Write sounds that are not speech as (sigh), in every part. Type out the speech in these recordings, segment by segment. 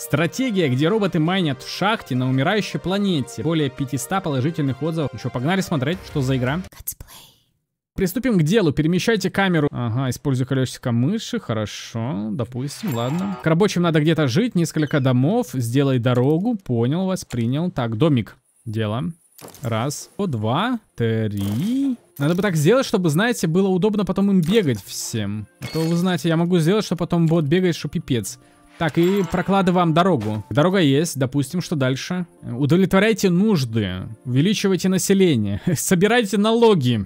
Стратегия, где роботы майнят в шахте на умирающей планете. Более 500 положительных отзывов. Еще погнали смотреть, что за игра. Let's play. Приступим к делу. Перемещайте камеру. Ага, использую колесико мыши. Хорошо, допустим, ладно. К рабочим надо где-то жить. Несколько домов. Сделай дорогу. Понял вас, принял. Так, домик. Дело. Раз, два, три. Надо бы так сделать, чтобы, знаете, было удобно потом им бегать всем. А то, вы знаете, я могу сделать, чтобы потом бот бегать, что пипец. Так, и прокладываем дорогу. Дорога есть, допустим, что дальше? Удовлетворяйте нужды, увеличивайте население, (laughs) собирайте налоги.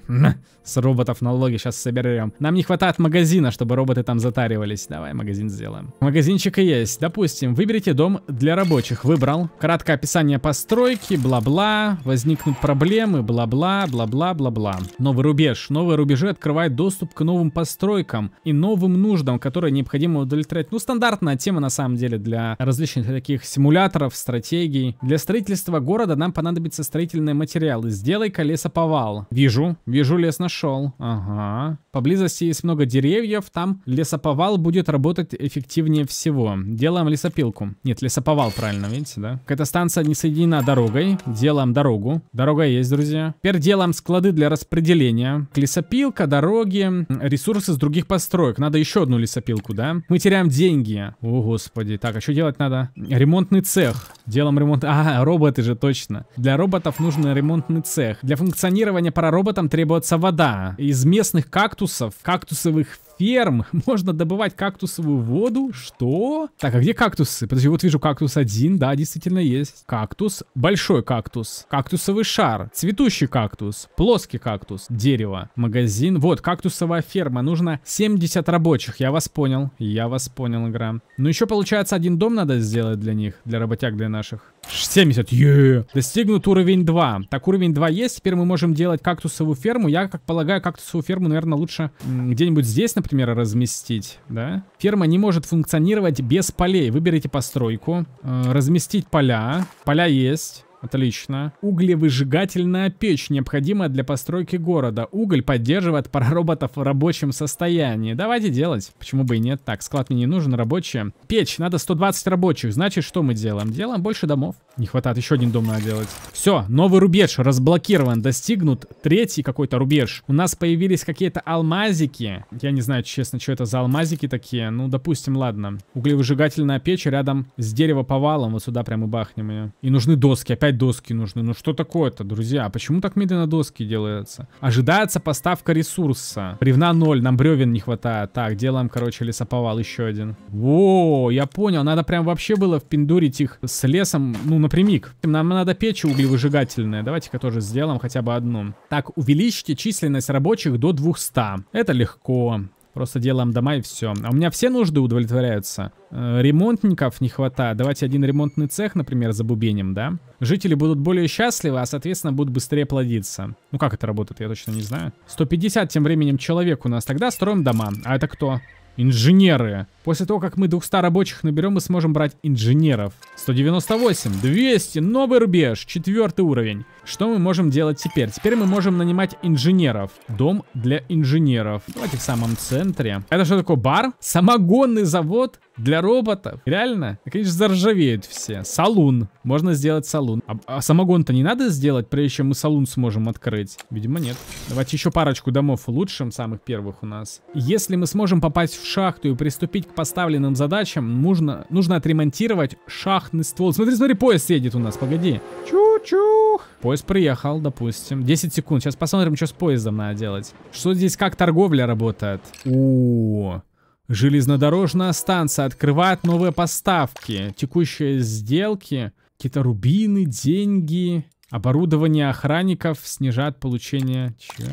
С роботов налоги сейчас соберем. Нам не хватает магазина, чтобы роботы там затаривались. Давай магазин сделаем. Магазинчик и есть. Допустим, выберите дом для рабочих. Выбрал. Краткое описание постройки, бла-бла. Возникнут проблемы, бла-бла, бла-бла, бла-бла. Новый рубеж. Новые рубежи открывают доступ к новым постройкам и новым нуждам, которые необходимо удовлетворять. Ну, стандартная тема на самом деле, для различных таких симуляторов, стратегий. Для строительства города нам понадобятся строительные материалы. Сделай-ка лесоповал. Вижу, вижу, лес нашел. Ага. Поблизости есть много деревьев, там лесоповал будет работать эффективнее всего. Делаем лесопилку. Нет, лесоповал, правильно, видите, да? Эта станция не соединена дорогой. Делаем дорогу. Дорога есть, друзья. Теперь делаем склады для распределения. Лесопилка, дороги, ресурсы с других построек. Надо еще одну лесопилку, да? Мы теряем деньги. Ого, господи. Так, а что делать надо? Ремонтный цех. делом ремонт... (laughs) А, роботы же, точно. Для роботов нужен ремонтный цех. Для функционирования парароботам требуется вода. Из местных кактусов, кактусовых ферм (laughs) можно добывать кактусовую воду? Что? Так, а где кактусы? Подожди, вот вижу кактус один, да, действительно есть. Кактус, большой кактус, кактусовый шар, цветущий кактус, плоский кактус, дерево, магазин. Вот, кактусовая ферма, нужно 70 рабочих, я вас понял, я вас понял, игра. Ну еще, получается, один дом надо сделать для них, для работяг, для наших. 70. Yeah. Достигнут уровень 2. Так, уровень 2 есть. Теперь мы можем делать кактусовую ферму. Я, как полагаю, кактусовую ферму, наверное, лучше где-нибудь здесь, например, разместить. Да? Ферма не может функционировать без полей. Выберите постройку. Э, разместить поля. Поля есть. Отлично. Углевыжигательная печь, необходимая для постройки города. Уголь поддерживает пророботов в рабочем состоянии. Давайте делать. Почему бы и нет? Так, склад мне не нужен, рабочие. Печь, надо 120 рабочих. Значит, что мы делаем? Делаем больше домов. Не хватает, еще один дом надо делать. Все, новый рубеж разблокирован. Достигнут третий какой-то рубеж. У нас появились какие-то алмазики. Я не знаю, честно, что это за алмазики такие. Ну, допустим, ладно. Углевыжигательная печь рядом с дерево повалом. Вот сюда прямо и бахнем ее. И нужны доски. Опять опять доски нужны. Ну что такое-то, друзья? Почему так медленно доски делаются? Ожидается поставка ресурса. Бревна 0, нам бревен не хватает. Так, делаем, короче, лесоповал еще один. Во, я понял, надо прям вообще было впиндурить их с лесом, ну, напрямик. Нам надо печи углевыжигательные. Давайте-ка тоже сделаем хотя бы одну. Так, увеличьте численность рабочих до 200. Это легко. Просто делаем дома и все. А у меня все нужды удовлетворяются. Э, ремонтников не хватает. Давайте один ремонтный цех, например, забубеним, да? Жители будут более счастливы, а, соответственно, будут быстрее плодиться. Ну, как это работает, я точно не знаю. 150 тем временем человек у нас. Тогда строим дома. А это кто? Инженеры. После того, как мы 200 рабочих наберем, мы сможем брать инженеров. 198, 200, новый рубеж, четвертый уровень. Что мы можем делать теперь? Теперь мы можем нанимать инженеров. Дом для инженеров. Давайте в самом центре. Это что такое? Бар? Самогонный завод? Для роботов? Реально? Конечно, заржавеют все. Салун. Можно сделать салун. А, а самогон-то не надо сделать, прежде чем мы салун сможем открыть? Видимо, нет. Давайте еще парочку домов улучшим, самых первых у нас. Если мы сможем попасть в шахту и приступить к поставленным задачам нужно, нужно отремонтировать шахтный ствол. Смотри, смотри, поезд едет у нас, погоди. Чу-чу. Поезд приехал, допустим. 10 секунд. Сейчас посмотрим, что с поездом надо делать. Что здесь, как торговля работает? О, Железнодорожная станция открывает новые поставки. Текущие сделки. Какие-то рубины, деньги. Оборудование охранников снижает получение... Че?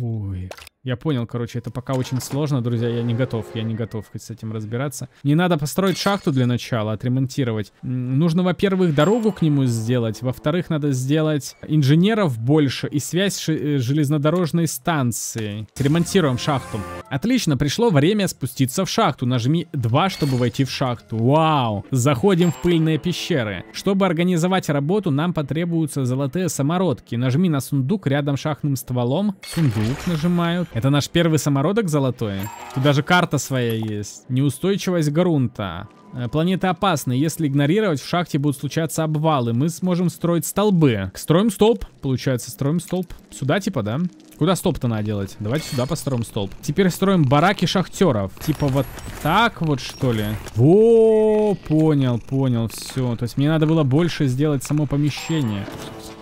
Ой, я понял, короче, это пока очень сложно, друзья, я не готов, я не готов с этим разбираться. Не надо построить шахту для начала, отремонтировать. Нужно, во-первых, дорогу к нему сделать, во-вторых, надо сделать инженеров больше и связь с э, железнодорожной станцией. Ремонтируем шахту. Отлично, пришло время спуститься в шахту. Нажми 2, чтобы войти в шахту. Вау! Заходим в пыльные пещеры. Чтобы организовать работу, нам потребуются золотые самородки. Нажми на сундук рядом с шахтным стволом. Сундук нажимаю это наш первый самородок золотой? Тут даже карта своя есть. Неустойчивость грунта. Э, Планета опасна. Если игнорировать, в шахте будут случаться обвалы. Мы сможем строить столбы. Строим столб. Получается, строим столб. Сюда типа, да? Куда столб-то надо делать? Давайте сюда построим столб. Теперь строим бараки шахтеров. Типа вот так вот, что ли? Во, понял, понял, все. То есть мне надо было больше сделать само помещение.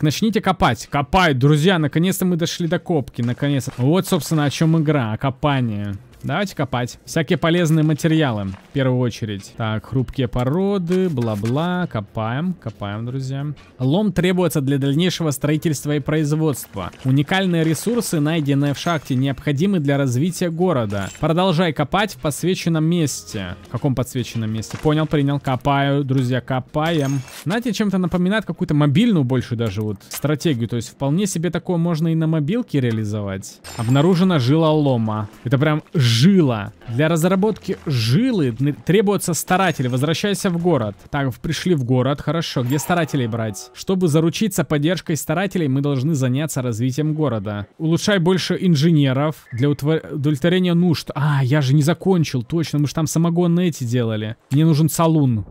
Начните копать. копай, друзья. Наконец-то мы дошли до копки. Наконец-то. Вот, собственно, о чем игра. О копании. Давайте копать. Всякие полезные материалы, в первую очередь. Так, хрупкие породы, бла-бла. Копаем, копаем, друзья. Лом требуется для дальнейшего строительства и производства. Уникальные ресурсы, найденные в шахте, необходимы для развития города. Продолжай копать в подсвеченном месте. В каком подсвеченном месте? Понял, принял. Копаю, друзья, копаем. Знаете, чем-то напоминает какую-то мобильную больше даже вот стратегию. То есть вполне себе такое можно и на мобилке реализовать. Обнаружена жила лома. Это прям жила. Для разработки жилы требуется старатель. Возвращайся в город. Так, пришли в город. Хорошо. Где старателей брать? Чтобы заручиться поддержкой старателей, мы должны заняться развитием города. Улучшай больше инженеров для удовлетворения нужд. А, я же не закончил. Точно, мы же там самогон эти делали. Мне нужен салун.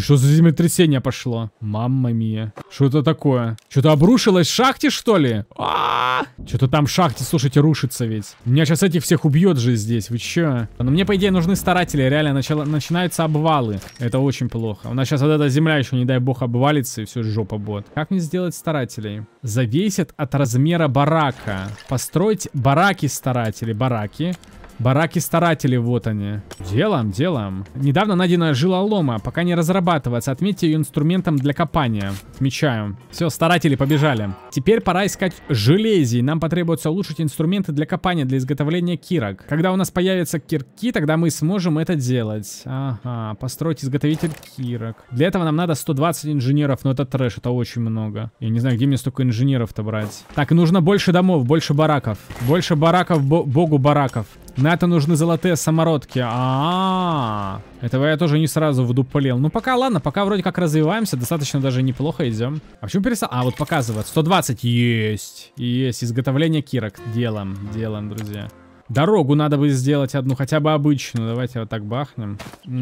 Что за землетрясение пошло? мама мия. Что это такое? Что-то обрушилось в шахте, что ли? А! Что-то там в шахте, слушайте, рушится ведь. Меня сейчас этих всех убьет же здесь, вы че? Но мне, по идее, нужны старатели. Реально, начало... начинаются обвалы. Это очень плохо. У нас сейчас вот эта земля еще, не дай бог, обвалится, и все, жопа будет. Как мне сделать старателей? Зависит от размера барака. Построить бараки старателей. Бараки. Бараки старатели, вот они. Делом делом. Недавно найдена жила лома, пока не разрабатывается. Отметьте ее инструментом для копания. Отмечаю. Все, старатели побежали. Теперь пора искать железий. Нам потребуется улучшить инструменты для копания, для изготовления кирок. Когда у нас появятся кирки, тогда мы сможем это делать. Ага, построить изготовитель кирок. Для этого нам надо 120 инженеров, но это трэш, это очень много. Я не знаю, где мне столько инженеров-то брать. Так, нужно больше домов, больше бараков. Больше бараков, бо богу бараков. На это нужны золотые самородки. А, -а, а Этого я тоже не сразу вдупалил. Ну пока, ладно, пока вроде как развиваемся. Достаточно даже неплохо идем. А почему перестал? А, вот показывает. 120. Есть. Есть. Изготовление кирок. делом, делом, друзья. Дорогу надо бы сделать одну, хотя бы обычную. Давайте вот так бахнем.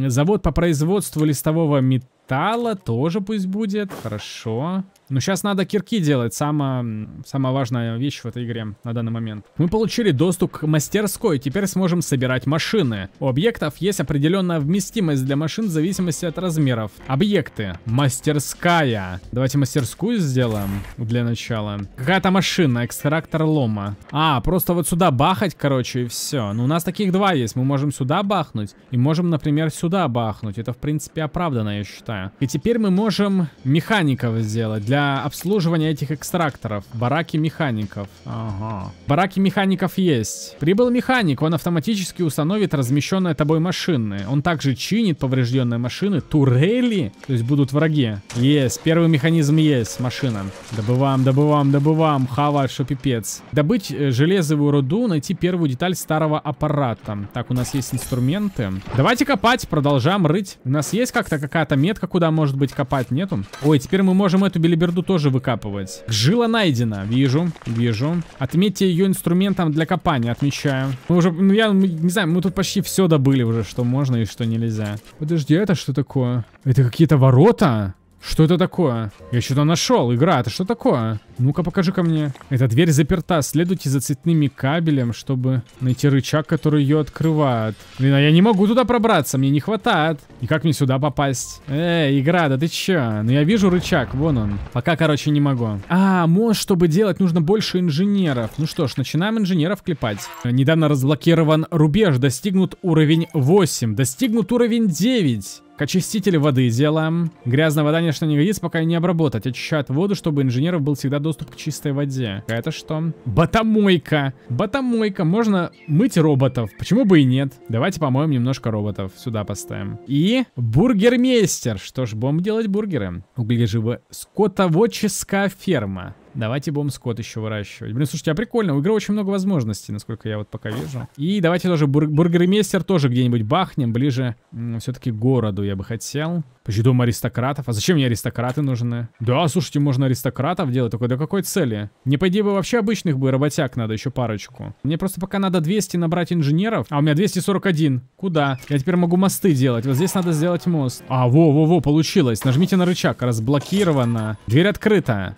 Завод по производству листового металла тоже пусть будет. Хорошо. Но сейчас надо кирки делать, самая, самая важная вещь в этой игре на данный момент. Мы получили доступ к мастерской, теперь сможем собирать машины. У объектов есть определенная вместимость для машин в зависимости от размеров. Объекты. Мастерская. Давайте мастерскую сделаем для начала. Какая-то машина, экстрактор лома. А, просто вот сюда бахать, короче, и все. Ну, у нас таких два есть. Мы можем сюда бахнуть и можем, например, сюда бахнуть. Это, в принципе, оправданно, я считаю. И теперь мы можем механиков сделать для обслуживания этих экстракторов. Бараки механиков. Ага. Бараки механиков есть. Прибыл механик, он автоматически установит размещенные тобой машины. Он также чинит поврежденные машины. Турели, то есть будут враги. Есть, первый механизм есть, машина. Добываем, добываем, добываем. Хава, что пипец. Добыть э, железовую руду, найти первую деталь старого аппарата. Так, у нас есть инструменты. Давайте копать, продолжаем рыть. У нас есть как-то какая-то метка, куда может быть копать? Нету? Ой, теперь мы можем эту билиберду Герду тоже выкапывать. Жила найдена. Вижу, вижу. Отметьте ее инструментом для копания. Отмечаю. Мы уже, ну я мы, не знаю, мы тут почти все добыли уже, что можно и что нельзя. Подожди, а это что такое? Это какие-то ворота? Что это такое? Я что-то нашел. Игра, это что такое? Ну-ка, покажи ко мне. Эта дверь заперта. Следуйте за цветными кабелем, чтобы найти рычаг, который ее открывает. Блин, а я не могу туда пробраться, мне не хватает. И как мне сюда попасть? Эй, игра, да ты че? Ну я вижу рычаг, вон он. Пока, короче, не могу. А, может, чтобы делать, нужно больше инженеров. Ну что ж, начинаем инженеров клепать. Недавно разблокирован рубеж, достигнут уровень 8, достигнут уровень 9. Очистители воды делаем. Грязная вода, конечно, не годится, пока не обработать. Очищают воду, чтобы инженеров был всегда доступ доступ к чистой воде. А это что? Батамойка. Батамойка. Можно мыть роботов. Почему бы и нет? Давайте помоем немножко роботов. Сюда поставим. И бургермейстер. Что ж, будем делать бургеры. Углеживо. Скотоводческая ферма. Давайте будем скот еще выращивать. Блин, слушайте, а прикольно, у игры очень много возможностей, насколько я вот пока вижу. И давайте тоже бур бургермейстер тоже где-нибудь бахнем, ближе все-таки городу я бы хотел. Почти дом аристократов. А зачем мне аристократы нужны? Да, слушайте, можно аристократов делать, только до какой цели? Не пойди бы вообще обычных бы работяг надо еще парочку. Мне просто пока надо 200 набрать инженеров, а у меня 241. Куда? Я теперь могу мосты делать, вот здесь надо сделать мост. А, во-во-во, получилось. Нажмите на рычаг, разблокировано. Дверь открыта.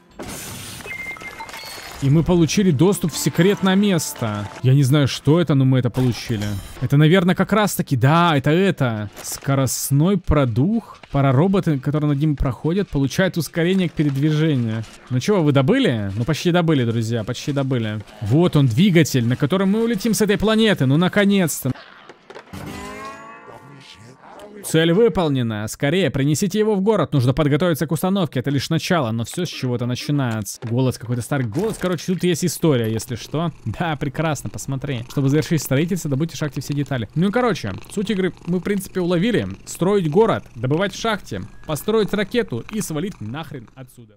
И мы получили доступ в секретное место. Я не знаю, что это, но мы это получили. Это, наверное, как раз-таки... Да, это это. Скоростной продух. Пара роботы, которые над ним проходят, получают ускорение к передвижению. Ну чего, вы добыли? Ну почти добыли, друзья, почти добыли. Вот он, двигатель, на котором мы улетим с этой планеты. Ну, наконец-то. Цель выполнена. Скорее, принесите его в город. Нужно подготовиться к установке. Это лишь начало, но все с чего-то начинается. Голос какой-то старый. Голос, короче, тут есть история, если что. (laughs) Да, прекрасно, посмотри. Чтобы завершить строительство, добудьте в шахте все детали. Ну и короче, суть игры мы, в принципе, уловили. Строить город, добывать в шахте, построить ракету и свалить нахрен отсюда.